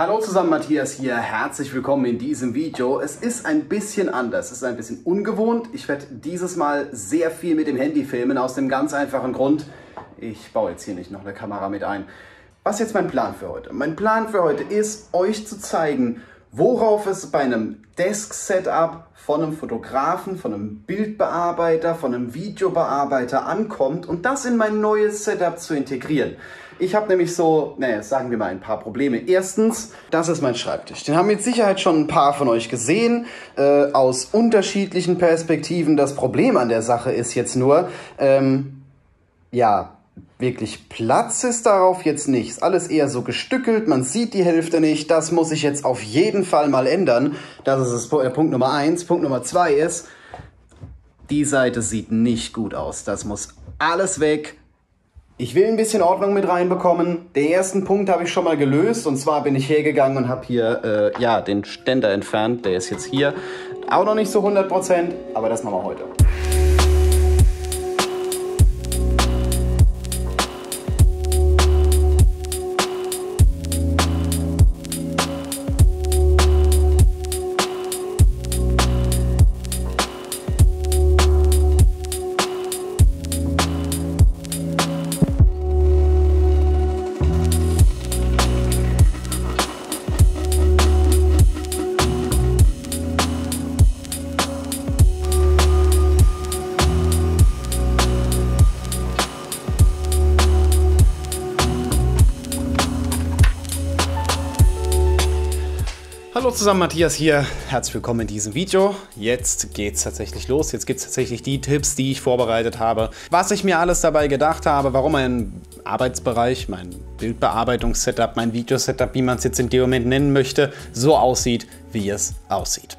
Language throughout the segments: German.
Hallo zusammen, Matthias hier. Herzlich willkommen in diesem Video. Es ist ein bisschen anders, es ist ein bisschen ungewohnt. Ich werde dieses Mal sehr viel mit dem Handy filmen, aus dem ganz einfachen Grund, ich baue jetzt hier nicht noch eine Kamera mit ein. Was ist jetzt mein Plan für heute? Mein Plan für heute ist, euch zu zeigen, worauf es bei einem Desk-Setup von einem Fotografen, von einem Bildbearbeiter, von einem Videobearbeiter ankommt und das in mein neues Setup zu integrieren. Ich habe nämlich so, naja, sagen wir mal ein paar Probleme. Erstens, das ist mein Schreibtisch. Den haben mit Sicherheit schon ein paar von euch gesehen, äh, aus unterschiedlichen Perspektiven. Das Problem an der Sache ist jetzt nur, ähm, ja, wirklich Platz ist darauf jetzt nichts. Alles eher so gestückelt, man sieht die Hälfte nicht. Das muss ich jetzt auf jeden Fall mal ändern. Das ist das, äh, Punkt Nummer eins. Punkt Nummer zwei ist, die Seite sieht nicht gut aus. Das muss alles weg. Ich will ein bisschen Ordnung mit reinbekommen. Den ersten Punkt habe ich schon mal gelöst. Und zwar bin ich hergegangen und habe hier äh, ja, den Ständer entfernt. Der ist jetzt hier. Auch noch nicht so 100%, aber das machen wir heute. zusammen, Matthias hier. Herzlich willkommen in diesem Video. Jetzt geht's tatsächlich los. Jetzt gibt's tatsächlich die Tipps, die ich vorbereitet habe. Was ich mir alles dabei gedacht habe, warum mein Arbeitsbereich, mein Bildbearbeitungssetup, setup mein Videosetup, wie man es jetzt in dem Moment nennen möchte, so aussieht, wie es aussieht.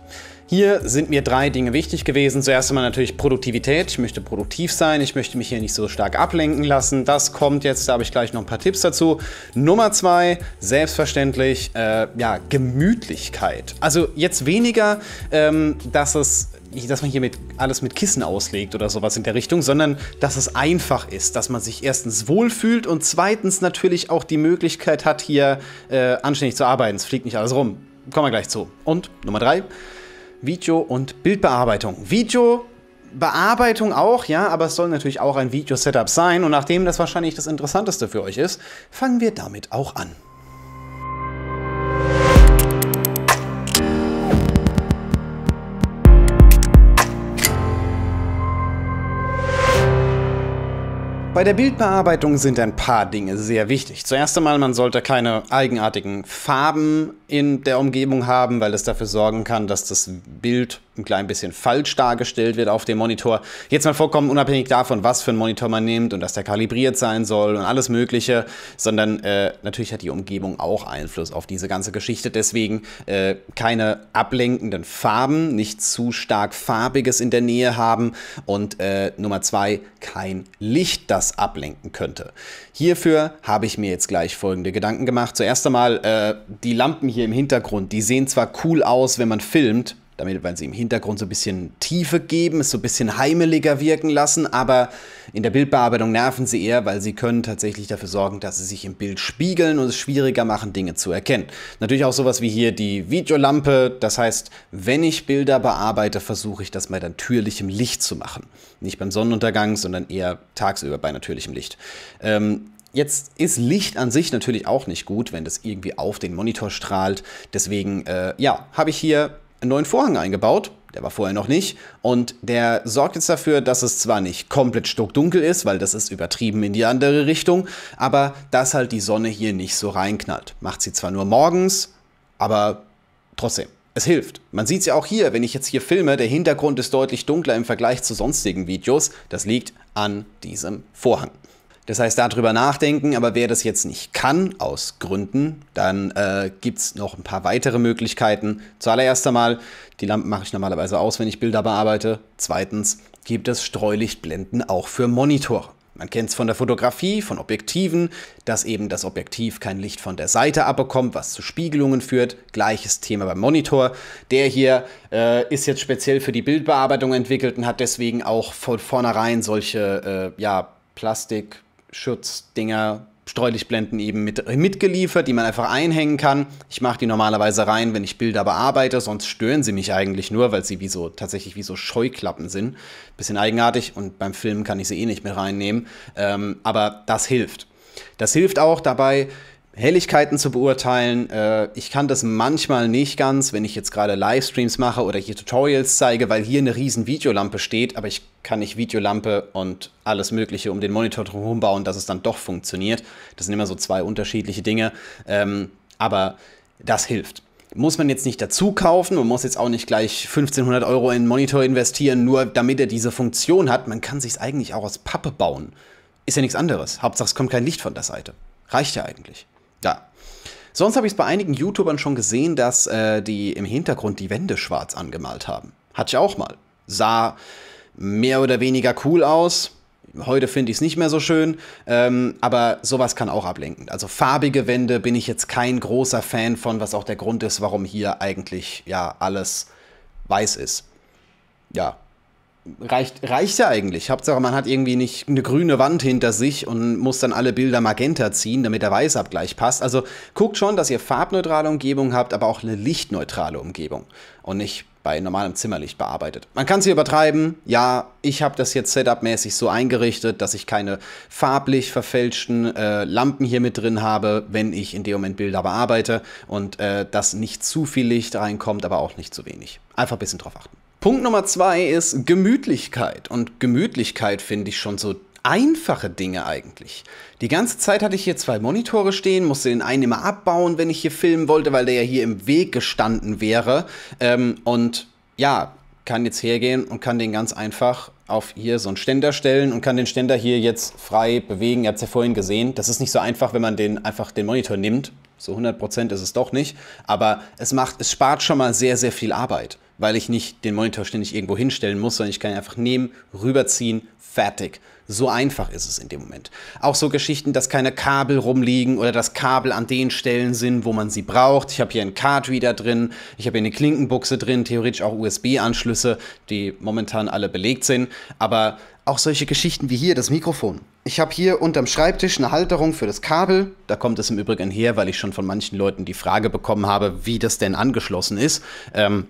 Hier sind mir drei Dinge wichtig gewesen. Zuerst einmal natürlich Produktivität. Ich möchte produktiv sein. Ich möchte mich hier nicht so stark ablenken lassen. Das kommt jetzt. Da habe ich gleich noch ein paar Tipps dazu. Nummer zwei, selbstverständlich, äh, ja, Gemütlichkeit. Also jetzt weniger, ähm, dass es dass man hier mit, alles mit Kissen auslegt oder sowas in der Richtung, sondern dass es einfach ist, dass man sich erstens wohlfühlt und zweitens natürlich auch die Möglichkeit hat, hier äh, anständig zu arbeiten. Es fliegt nicht alles rum. Kommen wir gleich zu. Und Nummer drei, Video- und Bildbearbeitung. Video Bearbeitung auch, ja, aber es soll natürlich auch ein Video-Setup sein und nachdem das wahrscheinlich das Interessanteste für euch ist, fangen wir damit auch an. Bei der Bildbearbeitung sind ein paar Dinge sehr wichtig. Zuerst einmal, man sollte keine eigenartigen Farben in der Umgebung haben, weil es dafür sorgen kann, dass das Bild ein klein bisschen falsch dargestellt wird auf dem Monitor. Jetzt mal vollkommen unabhängig davon, was für einen Monitor man nimmt und dass der kalibriert sein soll und alles Mögliche, sondern äh, natürlich hat die Umgebung auch Einfluss auf diese ganze Geschichte. Deswegen äh, keine ablenkenden Farben, nicht zu stark farbiges in der Nähe haben und äh, Nummer zwei, kein Licht, das ablenken könnte. Hierfür habe ich mir jetzt gleich folgende Gedanken gemacht. Zuerst einmal äh, die Lampen hier hier im Hintergrund, die sehen zwar cool aus, wenn man filmt, damit, weil sie im Hintergrund so ein bisschen Tiefe geben, es so ein bisschen heimeliger wirken lassen, aber in der Bildbearbeitung nerven sie eher, weil sie können tatsächlich dafür sorgen, dass sie sich im Bild spiegeln und es schwieriger machen, Dinge zu erkennen. Natürlich auch sowas wie hier die Videolampe, das heißt, wenn ich Bilder bearbeite, versuche ich das bei natürlichem Licht zu machen. Nicht beim Sonnenuntergang, sondern eher tagsüber bei natürlichem Licht. Ähm, Jetzt ist Licht an sich natürlich auch nicht gut, wenn das irgendwie auf den Monitor strahlt. Deswegen, äh, ja, habe ich hier einen neuen Vorhang eingebaut. Der war vorher noch nicht. Und der sorgt jetzt dafür, dass es zwar nicht komplett stockdunkel ist, weil das ist übertrieben in die andere Richtung, aber dass halt die Sonne hier nicht so reinknallt. Macht sie zwar nur morgens, aber trotzdem. Es hilft. Man sieht es ja auch hier, wenn ich jetzt hier filme, der Hintergrund ist deutlich dunkler im Vergleich zu sonstigen Videos. Das liegt an diesem Vorhang. Das heißt, darüber nachdenken, aber wer das jetzt nicht kann, aus Gründen, dann äh, gibt es noch ein paar weitere Möglichkeiten. Zuallererst einmal, die Lampen mache ich normalerweise aus, wenn ich Bilder bearbeite. Zweitens gibt es Streulichtblenden auch für Monitore. Man kennt es von der Fotografie, von Objektiven, dass eben das Objektiv kein Licht von der Seite abbekommt, was zu Spiegelungen führt. Gleiches Thema beim Monitor. Der hier äh, ist jetzt speziell für die Bildbearbeitung entwickelt und hat deswegen auch von vornherein solche äh, ja, Plastik, Schutzdinger, Streulichtblenden eben mit, mitgeliefert, die man einfach einhängen kann. Ich mache die normalerweise rein, wenn ich Bilder bearbeite, sonst stören sie mich eigentlich nur, weil sie wie so, tatsächlich wie so Scheuklappen sind. Bisschen eigenartig und beim Filmen kann ich sie eh nicht mehr reinnehmen. Ähm, aber das hilft. Das hilft auch dabei, Helligkeiten zu beurteilen. Äh, ich kann das manchmal nicht ganz, wenn ich jetzt gerade Livestreams mache oder hier Tutorials zeige, weil hier eine riesen Videolampe steht, aber ich kann nicht Videolampe und alles Mögliche um den Monitor drumherum bauen, dass es dann doch funktioniert. Das sind immer so zwei unterschiedliche Dinge, ähm, aber das hilft. Muss man jetzt nicht dazu kaufen, man muss jetzt auch nicht gleich 1500 Euro in einen Monitor investieren, nur damit er diese Funktion hat. Man kann sich eigentlich auch aus Pappe bauen. Ist ja nichts anderes. Hauptsache es kommt kein Licht von der Seite. Reicht ja eigentlich. Ja. Sonst habe ich es bei einigen YouTubern schon gesehen, dass äh, die im Hintergrund die Wände schwarz angemalt haben. Hatte ich auch mal. Sah mehr oder weniger cool aus. Heute finde ich es nicht mehr so schön, ähm, aber sowas kann auch ablenken. Also farbige Wände bin ich jetzt kein großer Fan von, was auch der Grund ist, warum hier eigentlich ja alles weiß ist. Ja, reicht, reicht ja eigentlich. Hauptsache, man hat irgendwie nicht eine grüne Wand hinter sich und muss dann alle Bilder magenta ziehen, damit der Weißabgleich passt. Also guckt schon, dass ihr farbneutrale Umgebung habt, aber auch eine lichtneutrale Umgebung und nicht bei normalem Zimmerlicht bearbeitet. Man kann sie übertreiben. Ja, ich habe das jetzt setupmäßig so eingerichtet, dass ich keine farblich verfälschten äh, Lampen hier mit drin habe, wenn ich in dem Moment Bilder bearbeite und äh, dass nicht zu viel Licht reinkommt, aber auch nicht zu wenig. Einfach ein bisschen drauf achten. Punkt Nummer zwei ist Gemütlichkeit. Und Gemütlichkeit finde ich schon so einfache Dinge eigentlich. Die ganze Zeit hatte ich hier zwei Monitore stehen, musste den einen immer abbauen, wenn ich hier filmen wollte, weil der ja hier im Weg gestanden wäre. Ähm, und ja, kann jetzt hergehen und kann den ganz einfach auf hier so einen Ständer stellen und kann den Ständer hier jetzt frei bewegen. Ihr habt es ja vorhin gesehen, das ist nicht so einfach, wenn man den einfach den Monitor nimmt. So 100% ist es doch nicht, aber es macht, es spart schon mal sehr, sehr viel Arbeit weil ich nicht den Monitor ständig irgendwo hinstellen muss, sondern ich kann ihn einfach nehmen, rüberziehen, fertig. So einfach ist es in dem Moment. Auch so Geschichten, dass keine Kabel rumliegen oder dass Kabel an den Stellen sind, wo man sie braucht. Ich habe hier einen Cardreader drin, ich habe hier eine Klinkenbuchse drin, theoretisch auch USB-Anschlüsse, die momentan alle belegt sind. Aber auch solche Geschichten wie hier das Mikrofon. Ich habe hier unterm Schreibtisch eine Halterung für das Kabel. Da kommt es im Übrigen her, weil ich schon von manchen Leuten die Frage bekommen habe, wie das denn angeschlossen ist. Ähm,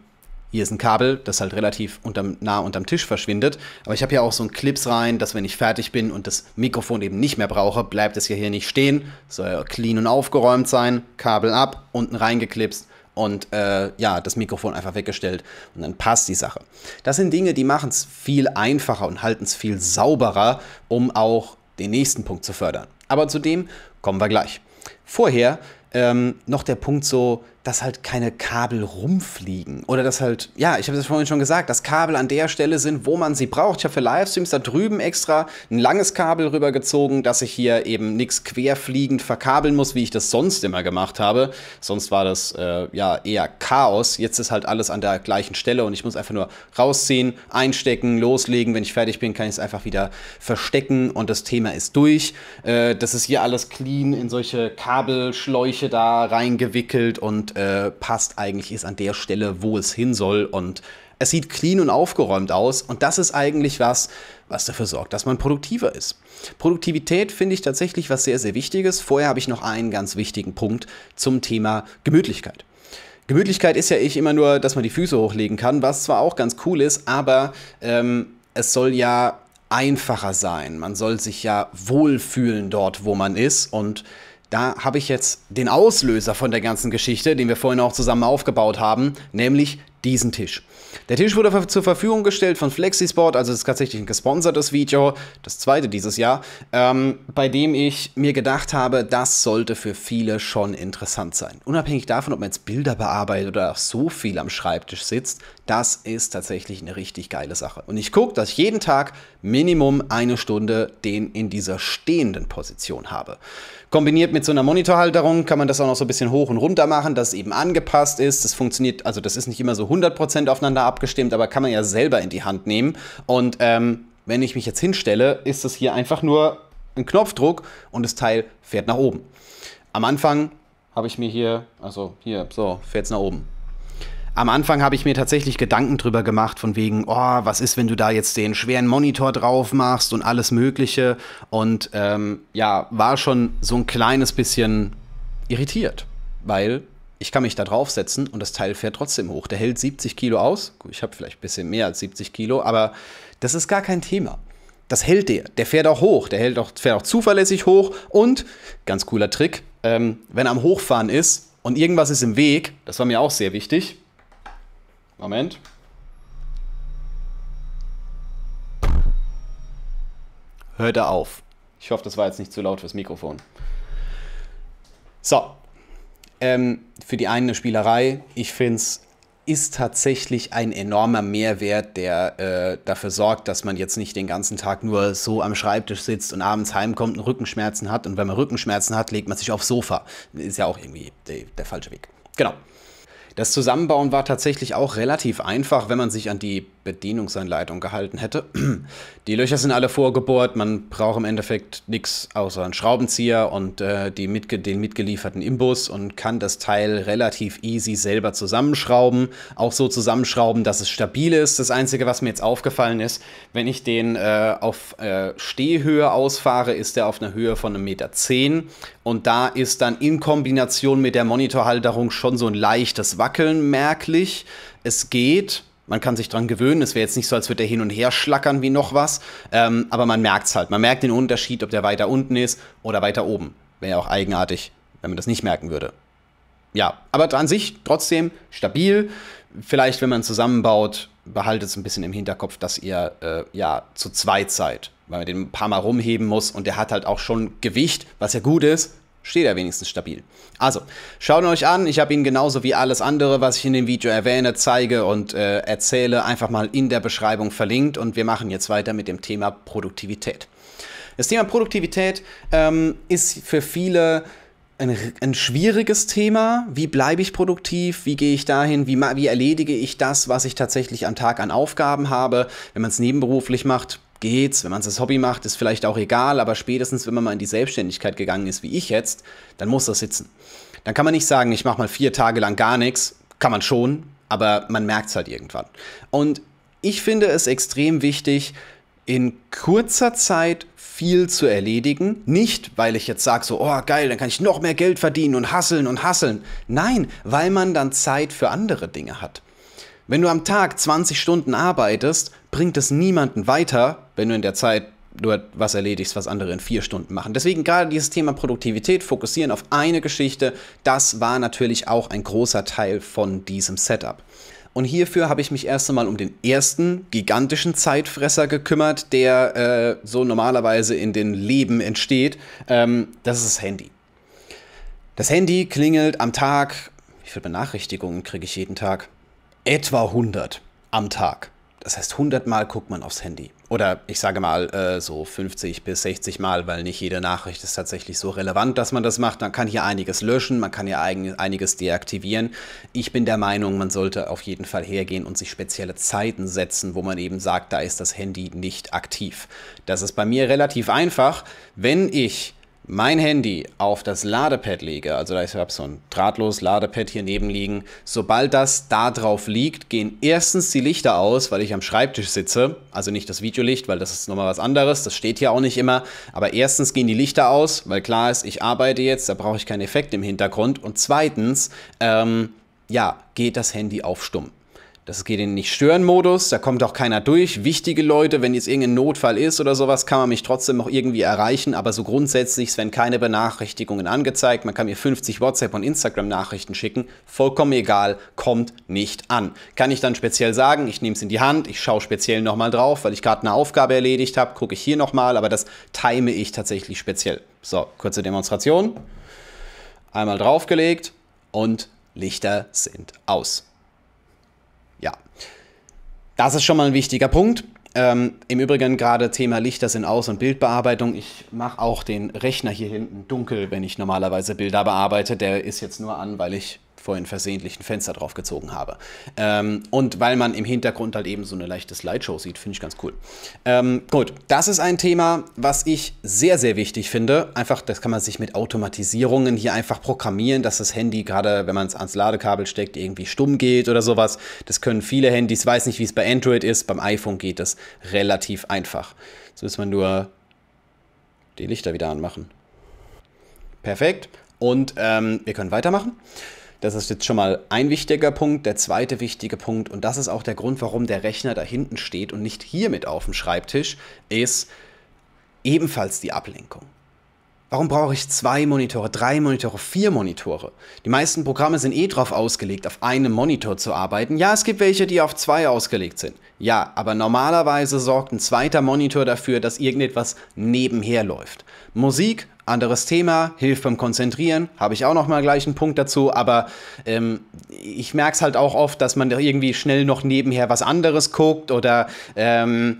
hier ist ein Kabel, das halt relativ unterm, nah unterm Tisch verschwindet. Aber ich habe ja auch so einen Clips rein, dass wenn ich fertig bin und das Mikrofon eben nicht mehr brauche, bleibt es ja hier nicht stehen. Soll ja clean und aufgeräumt sein, Kabel ab, unten reingeklipst und äh, ja, das Mikrofon einfach weggestellt und dann passt die Sache. Das sind Dinge, die machen es viel einfacher und halten es viel sauberer, um auch den nächsten Punkt zu fördern. Aber zu dem kommen wir gleich. Vorher ähm, noch der Punkt so, dass halt keine Kabel rumfliegen. Oder dass halt, ja, ich habe das vorhin schon gesagt, dass Kabel an der Stelle sind, wo man sie braucht. Ich habe für Livestreams da drüben extra ein langes Kabel rübergezogen, dass ich hier eben nichts querfliegend verkabeln muss, wie ich das sonst immer gemacht habe. Sonst war das äh, ja eher Chaos. Jetzt ist halt alles an der gleichen Stelle und ich muss einfach nur rausziehen, einstecken, loslegen. Wenn ich fertig bin, kann ich es einfach wieder verstecken und das Thema ist durch. Äh, das ist hier alles clean in solche Kabelschläuche da reingewickelt und äh, passt eigentlich ist an der Stelle, wo es hin soll und es sieht clean und aufgeräumt aus und das ist eigentlich was, was dafür sorgt, dass man produktiver ist. Produktivität finde ich tatsächlich was sehr, sehr Wichtiges. Vorher habe ich noch einen ganz wichtigen Punkt zum Thema Gemütlichkeit. Gemütlichkeit ist ja ich immer nur, dass man die Füße hochlegen kann, was zwar auch ganz cool ist, aber ähm, es soll ja einfacher sein. Man soll sich ja wohlfühlen dort, wo man ist und da habe ich jetzt den Auslöser von der ganzen Geschichte, den wir vorhin auch zusammen aufgebaut haben, nämlich diesen Tisch. Der Tisch wurde zur Verfügung gestellt von Flexisport, also es ist tatsächlich ein gesponsertes Video, das zweite dieses Jahr, ähm, bei dem ich mir gedacht habe, das sollte für viele schon interessant sein. Unabhängig davon, ob man jetzt Bilder bearbeitet oder auch so viel am Schreibtisch sitzt, das ist tatsächlich eine richtig geile Sache. Und ich gucke, dass ich jeden Tag Minimum eine Stunde den in dieser stehenden Position habe. Kombiniert mit so einer Monitorhalterung kann man das auch noch so ein bisschen hoch und runter machen, dass es eben angepasst ist. Das funktioniert, also das ist nicht immer so 100% aufeinander abgestimmt, aber kann man ja selber in die Hand nehmen. Und ähm, wenn ich mich jetzt hinstelle, ist das hier einfach nur ein Knopfdruck und das Teil fährt nach oben. Am Anfang habe ich mir hier, also hier, so, fährt es nach oben. Am Anfang habe ich mir tatsächlich Gedanken drüber gemacht, von wegen, oh, was ist, wenn du da jetzt den schweren Monitor drauf machst und alles Mögliche. Und ähm, ja, war schon so ein kleines bisschen irritiert, weil ich kann mich da draufsetzen und das Teil fährt trotzdem hoch. Der hält 70 Kilo aus. Gut, ich habe vielleicht ein bisschen mehr als 70 Kilo, aber das ist gar kein Thema. Das hält der. Der fährt auch hoch. Der hält auch, fährt auch zuverlässig hoch. Und, ganz cooler Trick, ähm, wenn er am Hochfahren ist und irgendwas ist im Weg, das war mir auch sehr wichtig. Moment. Hört er auf. Ich hoffe, das war jetzt nicht zu laut fürs Mikrofon. So, ähm, für die eine Spielerei. Ich finde es ist tatsächlich ein enormer Mehrwert, der äh, dafür sorgt, dass man jetzt nicht den ganzen Tag nur so am Schreibtisch sitzt und abends heimkommt und Rückenschmerzen hat. Und wenn man Rückenschmerzen hat, legt man sich aufs Sofa. Ist ja auch irgendwie der, der falsche Weg. Genau. Das Zusammenbauen war tatsächlich auch relativ einfach, wenn man sich an die Bedienungsanleitung gehalten hätte. Die Löcher sind alle vorgebohrt, man braucht im Endeffekt nichts außer einen Schraubenzieher und äh, die mitge den mitgelieferten Imbus und kann das Teil relativ easy selber zusammenschrauben. Auch so zusammenschrauben, dass es stabil ist. Das Einzige, was mir jetzt aufgefallen ist, wenn ich den äh, auf äh, Stehhöhe ausfahre, ist der auf einer Höhe von 1,10 Meter. Und da ist dann in Kombination mit der Monitorhalterung schon so ein leichtes Wackeln merklich. Es geht, man kann sich dran gewöhnen. Es wäre jetzt nicht so, als würde er hin und her schlackern wie noch was. Ähm, aber man merkt es halt. Man merkt den Unterschied, ob der weiter unten ist oder weiter oben. Wäre ja auch eigenartig, wenn man das nicht merken würde. Ja, aber an sich trotzdem stabil. Vielleicht, wenn man zusammenbaut, behaltet es ein bisschen im Hinterkopf, dass ihr äh, ja zu zweit seid, weil man den ein paar Mal rumheben muss und der hat halt auch schon Gewicht, was ja gut ist, steht er wenigstens stabil. Also, schaut euch an. Ich habe ihn genauso wie alles andere, was ich in dem Video erwähne, zeige und äh, erzähle, einfach mal in der Beschreibung verlinkt. Und wir machen jetzt weiter mit dem Thema Produktivität. Das Thema Produktivität ähm, ist für viele ein, ein, schwieriges Thema. Wie bleibe ich produktiv? Wie gehe ich dahin? Wie, wie erledige ich das, was ich tatsächlich am Tag an Aufgaben habe, wenn man es nebenberuflich macht? geht's. Wenn man es als Hobby macht, ist vielleicht auch egal, aber spätestens, wenn man mal in die Selbstständigkeit gegangen ist, wie ich jetzt, dann muss das sitzen. Dann kann man nicht sagen, ich mache mal vier Tage lang gar nichts. Kann man schon, aber man merkt es halt irgendwann. Und ich finde es extrem wichtig, in kurzer Zeit viel zu erledigen. Nicht, weil ich jetzt sage, so, oh geil, dann kann ich noch mehr Geld verdienen und hasseln und hasseln. Nein, weil man dann Zeit für andere Dinge hat. Wenn du am Tag 20 Stunden arbeitest, bringt es niemanden weiter, wenn du in der Zeit nur was erledigst, was andere in vier Stunden machen. Deswegen gerade dieses Thema Produktivität, fokussieren auf eine Geschichte, das war natürlich auch ein großer Teil von diesem Setup. Und hierfür habe ich mich erst einmal um den ersten gigantischen Zeitfresser gekümmert, der äh, so normalerweise in den Leben entsteht. Ähm, das ist das Handy. Das Handy klingelt am Tag, wie viele Benachrichtigungen kriege ich jeden Tag? Etwa 100 am Tag. Das heißt, 100 Mal guckt man aufs Handy. Oder ich sage mal äh, so 50 bis 60 Mal, weil nicht jede Nachricht ist tatsächlich so relevant, dass man das macht. Man kann hier einiges löschen, man kann hier einiges deaktivieren. Ich bin der Meinung, man sollte auf jeden Fall hergehen und sich spezielle Zeiten setzen, wo man eben sagt, da ist das Handy nicht aktiv. Das ist bei mir relativ einfach. Wenn ich mein Handy auf das Ladepad lege, also ich habe so ein drahtloses Ladepad hier neben liegen, sobald das da drauf liegt, gehen erstens die Lichter aus, weil ich am Schreibtisch sitze, also nicht das Videolicht, weil das ist nochmal was anderes, das steht hier auch nicht immer, aber erstens gehen die Lichter aus, weil klar ist, ich arbeite jetzt, da brauche ich keinen Effekt im Hintergrund und zweitens, ähm, ja, geht das Handy auf stumm. Das geht in den Nicht-Stören-Modus, da kommt auch keiner durch. Wichtige Leute, wenn jetzt irgendein Notfall ist oder sowas, kann man mich trotzdem noch irgendwie erreichen. Aber so grundsätzlich, es werden keine Benachrichtigungen angezeigt. Man kann mir 50 WhatsApp- und Instagram-Nachrichten schicken. Vollkommen egal, kommt nicht an. Kann ich dann speziell sagen, ich nehme es in die Hand, ich schaue speziell nochmal drauf, weil ich gerade eine Aufgabe erledigt habe, gucke ich hier nochmal, aber das time ich tatsächlich speziell. So, kurze Demonstration. Einmal draufgelegt und Lichter sind aus. Das ist schon mal ein wichtiger Punkt. Ähm, Im Übrigen gerade Thema Lichter sind Aus- und Bildbearbeitung. Ich mache auch den Rechner hier hinten dunkel, wenn ich normalerweise Bilder bearbeite. Der ist jetzt nur an, weil ich vorhin versehentlich ein Fenster draufgezogen habe. Ähm, und weil man im Hintergrund halt eben so eine leichte Slideshow sieht, finde ich ganz cool. Ähm, gut, das ist ein Thema, was ich sehr, sehr wichtig finde. Einfach, das kann man sich mit Automatisierungen hier einfach programmieren, dass das Handy gerade, wenn man es ans Ladekabel steckt, irgendwie stumm geht oder sowas. Das können viele Handys, weiß nicht, wie es bei Android ist, beim iPhone geht das relativ einfach. Jetzt müssen wir nur die Lichter wieder anmachen. Perfekt. Und ähm, wir können weitermachen. Das ist jetzt schon mal ein wichtiger Punkt. Der zweite wichtige Punkt, und das ist auch der Grund, warum der Rechner da hinten steht und nicht hier mit auf dem Schreibtisch, ist ebenfalls die Ablenkung. Warum brauche ich zwei Monitore, drei Monitore, vier Monitore? Die meisten Programme sind eh drauf ausgelegt, auf einem Monitor zu arbeiten. Ja, es gibt welche, die auf zwei ausgelegt sind. Ja, aber normalerweise sorgt ein zweiter Monitor dafür, dass irgendetwas nebenher läuft. Musik, anderes Thema, hilft beim Konzentrieren, habe ich auch noch mal gleich einen Punkt dazu, aber ähm, ich merke es halt auch oft, dass man da irgendwie schnell noch nebenher was anderes guckt oder ähm,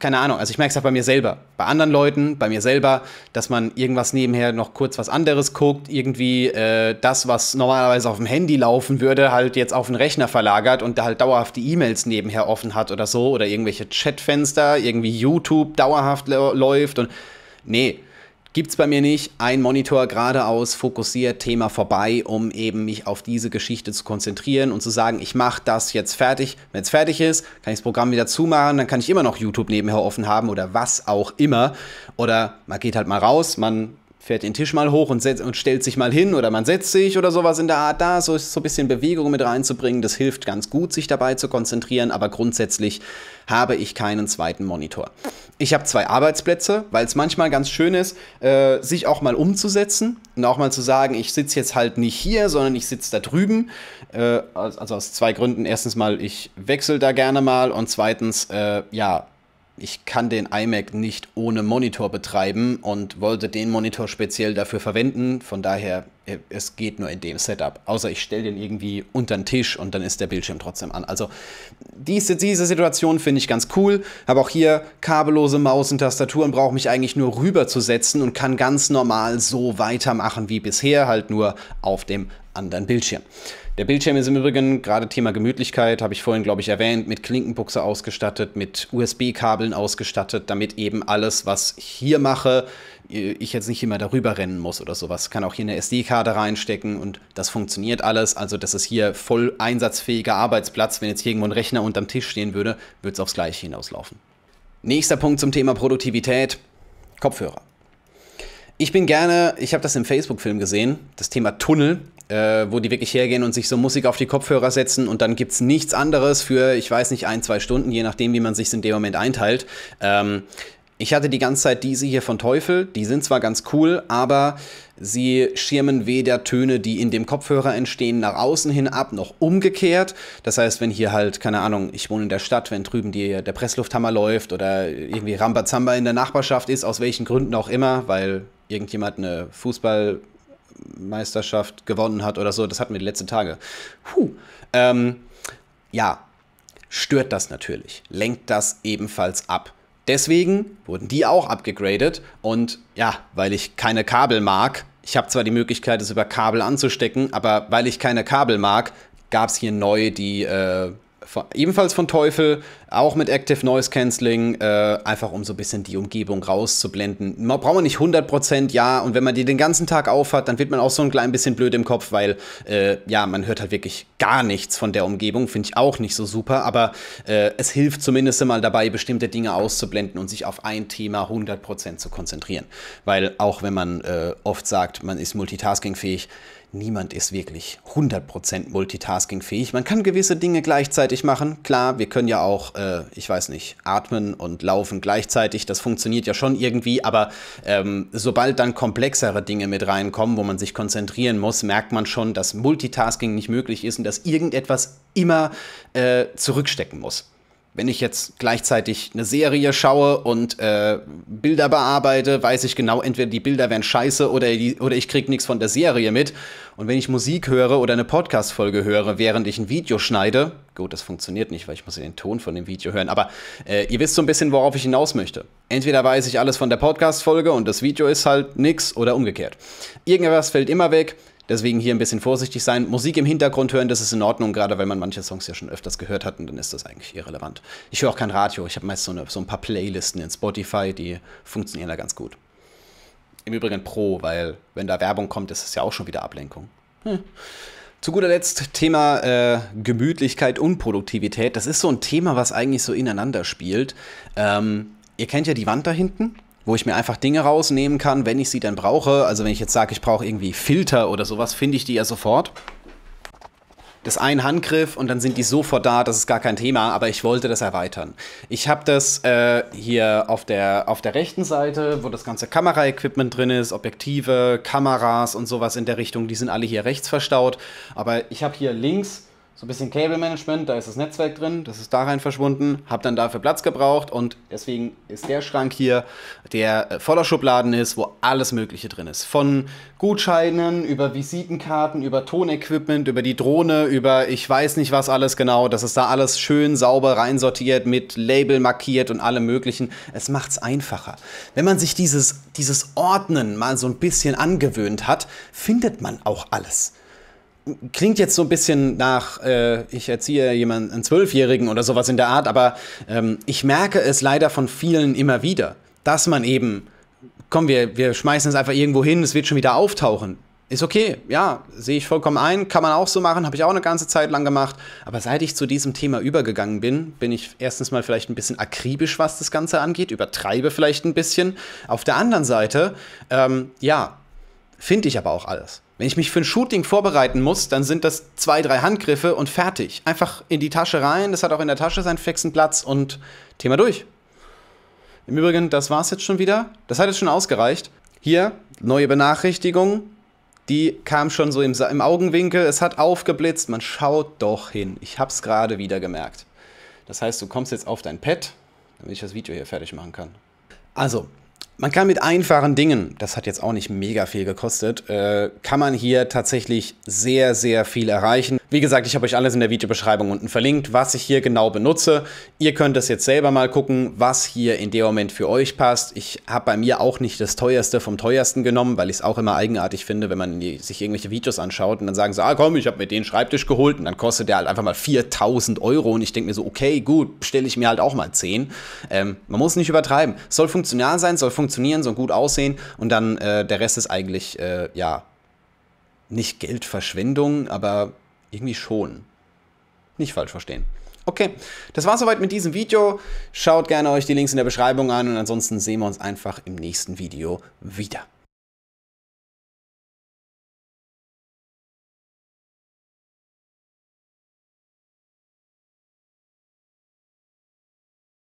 keine Ahnung, also ich merke es auch halt bei mir selber, bei anderen Leuten, bei mir selber, dass man irgendwas nebenher noch kurz was anderes guckt, irgendwie äh, das, was normalerweise auf dem Handy laufen würde, halt jetzt auf den Rechner verlagert und da halt dauerhaft die E-Mails nebenher offen hat oder so oder irgendwelche Chatfenster, irgendwie YouTube dauerhaft läuft und nee, gibt es bei mir nicht. Ein Monitor geradeaus fokussiert, Thema vorbei, um eben mich auf diese Geschichte zu konzentrieren und zu sagen, ich mache das jetzt fertig. Wenn es fertig ist, kann ich das Programm wieder zumachen, dann kann ich immer noch YouTube nebenher offen haben oder was auch immer. Oder man geht halt mal raus, man fährt den Tisch mal hoch und, setzt, und stellt sich mal hin oder man setzt sich oder sowas in der Art da, so, so ein bisschen Bewegung mit reinzubringen. Das hilft ganz gut, sich dabei zu konzentrieren, aber grundsätzlich habe ich keinen zweiten Monitor ich habe zwei Arbeitsplätze, weil es manchmal ganz schön ist, äh, sich auch mal umzusetzen und auch mal zu sagen, ich sitze jetzt halt nicht hier, sondern ich sitze da drüben. Äh, also aus zwei Gründen. Erstens mal, ich wechsle da gerne mal und zweitens, äh, ja, ich kann den iMac nicht ohne Monitor betreiben und wollte den Monitor speziell dafür verwenden. Von daher äh, es geht nur in dem Setup. Außer ich stelle den irgendwie unter den Tisch und dann ist der Bildschirm trotzdem an. Also diese, diese Situation finde ich ganz cool. Habe auch hier kabellose Maus und Tastatur und brauche mich eigentlich nur rüberzusetzen und kann ganz normal so weitermachen wie bisher, halt nur auf dem anderen Bildschirm. Der Bildschirm ist im Übrigen, gerade Thema Gemütlichkeit, habe ich vorhin, glaube ich, erwähnt, mit Klinkenbuchse ausgestattet, mit USB-Kabeln ausgestattet, damit eben alles, was ich hier mache, ich jetzt nicht immer darüber rennen muss oder sowas. Kann auch hier eine SD-Karte reinstecken und das funktioniert alles. Also das ist hier voll einsatzfähiger Arbeitsplatz. Wenn jetzt irgendwo ein Rechner unterm Tisch stehen würde, würde es aufs Gleiche hinauslaufen. Nächster Punkt zum Thema Produktivität. Kopfhörer. Ich bin gerne, ich habe das im Facebook-Film gesehen, das Thema Tunnel, äh, wo die wirklich hergehen und sich so Musik auf die Kopfhörer setzen und dann gibt es nichts anderes für, ich weiß nicht, ein, zwei Stunden, je nachdem, wie man sich in dem Moment einteilt. Ähm, ich hatte die ganze Zeit diese hier von Teufel, die sind zwar ganz cool, aber sie schirmen weder Töne, die in dem Kopfhörer entstehen, nach außen hin ab, noch umgekehrt. Das heißt, wenn hier halt, keine Ahnung, ich wohne in der Stadt, wenn drüben die, der Presslufthammer läuft oder irgendwie Rambazamba in der Nachbarschaft ist, aus welchen Gründen auch immer, weil irgendjemand eine Fußballmeisterschaft gewonnen hat oder so, das hatten wir die letzten Tage. Puh. Ähm, ja, stört das natürlich, lenkt das ebenfalls ab. Deswegen wurden die auch abgegradet und ja, weil ich keine Kabel mag, ich habe zwar die Möglichkeit, es über Kabel anzustecken, aber weil ich keine Kabel mag, gab es hier neu die äh, von, ebenfalls von Teufel, auch mit Active Noise Cancelling, äh, einfach um so ein bisschen die Umgebung rauszublenden. Man braucht man nicht 100%, ja, und wenn man die den ganzen Tag aufhat, dann wird man auch so ein klein bisschen blöd im Kopf, weil, äh, ja, man hört halt wirklich gar nichts von der Umgebung, finde ich auch nicht so super, aber äh, es hilft zumindest mal dabei, bestimmte Dinge auszublenden und sich auf ein Thema 100% zu konzentrieren. Weil auch wenn man äh, oft sagt, man ist multitaskingfähig, niemand ist wirklich 100% multitaskingfähig. Man kann gewisse Dinge gleichzeitig machen. Klar, wir können ja auch, äh, ich weiß nicht, atmen und laufen gleichzeitig. Das funktioniert ja schon irgendwie. Aber ähm, sobald dann komplexere Dinge mit reinkommen, wo man sich konzentrieren muss, merkt man schon, dass Multitasking nicht möglich ist und dass irgendetwas immer äh, zurückstecken muss. Wenn ich jetzt gleichzeitig eine Serie schaue und äh, Bilder bearbeite, weiß ich genau, entweder die Bilder wären scheiße oder, die, oder ich krieg nichts von der Serie mit. Und wenn ich Musik höre oder eine Podcast-Folge höre, während ich ein Video schneide, gut, das funktioniert nicht, weil ich muss ja den Ton von dem Video hören, aber äh, ihr wisst so ein bisschen, worauf ich hinaus möchte. Entweder weiß ich alles von der Podcast-Folge und das Video ist halt nix oder umgekehrt. Irgendwas fällt immer weg. Deswegen hier ein bisschen vorsichtig sein. Musik im Hintergrund hören, das ist in Ordnung, gerade weil man manche Songs ja schon öfters gehört hat und dann ist das eigentlich irrelevant. Ich höre auch kein Radio, ich habe meist so, eine, so ein paar Playlisten in Spotify, die funktionieren da ganz gut. Im Übrigen pro, weil wenn da Werbung kommt, ist es ja auch schon wieder Ablenkung. Hm. Zu guter Letzt Thema äh, Gemütlichkeit und Produktivität. Das ist so ein Thema, was eigentlich so ineinander spielt. Ähm, ihr kennt ja die Wand da hinten wo ich mir einfach Dinge rausnehmen kann, wenn ich sie dann brauche. Also wenn ich jetzt sage, ich brauche irgendwie Filter oder sowas, finde ich die ja sofort. Das ist ein Handgriff und dann sind die sofort da, das ist gar kein Thema, aber ich wollte das erweitern. Ich habe das äh, hier auf der, auf der rechten Seite, wo das ganze Kameraequipment drin ist, Objektive, Kameras und sowas in der Richtung, die sind alle hier rechts verstaut. Aber ich habe hier links so ein bisschen Cable-Management, da ist das Netzwerk drin, das ist da rein verschwunden, habe dann dafür Platz gebraucht und deswegen ist der Schrank hier, der äh, voller Schubladen ist, wo alles Mögliche drin ist. Von Gutscheinen über Visitenkarten, über Tonequipment, über die Drohne, über ich weiß nicht was alles genau. Das ist da alles schön sauber reinsortiert, mit Label markiert und allem Möglichen. Es macht es einfacher. Wenn man sich dieses, dieses Ordnen mal so ein bisschen angewöhnt hat, findet man auch alles klingt jetzt so ein bisschen nach, äh, ich erziehe jemanden, einen Zwölfjährigen oder sowas in der Art, aber ähm, ich merke es leider von vielen immer wieder, dass man eben, komm, wir, wir schmeißen es einfach irgendwo hin, es wird schon wieder auftauchen. Ist okay, ja, sehe ich vollkommen ein, kann man auch so machen, habe ich auch eine ganze Zeit lang gemacht. Aber seit ich zu diesem Thema übergegangen bin, bin ich erstens mal vielleicht ein bisschen akribisch, was das Ganze angeht, übertreibe vielleicht ein bisschen. Auf der anderen Seite, ähm, ja, finde ich aber auch alles. Wenn ich mich für ein Shooting vorbereiten muss, dann sind das zwei, drei Handgriffe und fertig. Einfach in die Tasche rein, das hat auch in der Tasche seinen fixen Platz und Thema durch. Im Übrigen, das war's jetzt schon wieder. Das hat jetzt schon ausgereicht. Hier, neue Benachrichtigung. Die kam schon so im, im Augenwinkel. Es hat aufgeblitzt. Man schaut doch hin. Ich hab's gerade wieder gemerkt. Das heißt, du kommst jetzt auf dein Pad, damit ich das Video hier fertig machen kann. Also, man kann mit einfachen Dingen, das hat jetzt auch nicht mega viel gekostet, äh, kann man hier tatsächlich sehr, sehr viel erreichen. Wie gesagt, ich habe euch alles in der Videobeschreibung unten verlinkt, was ich hier genau benutze. Ihr könnt das jetzt selber mal gucken, was hier in dem Moment für euch passt. Ich habe bei mir auch nicht das teuerste vom teuersten genommen, weil ich es auch immer eigenartig finde, wenn man die, sich irgendwelche Videos anschaut und dann sagen sie, ah komm, ich habe mir den Schreibtisch geholt und dann kostet der halt einfach mal 4000 Euro und ich denke mir so, okay, gut, stelle ich mir halt auch mal 10. Ähm, man muss nicht übertreiben. soll funktional sein, soll funktionieren funktionieren, so gut aussehen und dann äh, der Rest ist eigentlich, äh, ja, nicht Geldverschwendung, aber irgendwie schon. Nicht falsch verstehen. Okay, das war soweit mit diesem Video. Schaut gerne euch die Links in der Beschreibung an und ansonsten sehen wir uns einfach im nächsten Video wieder.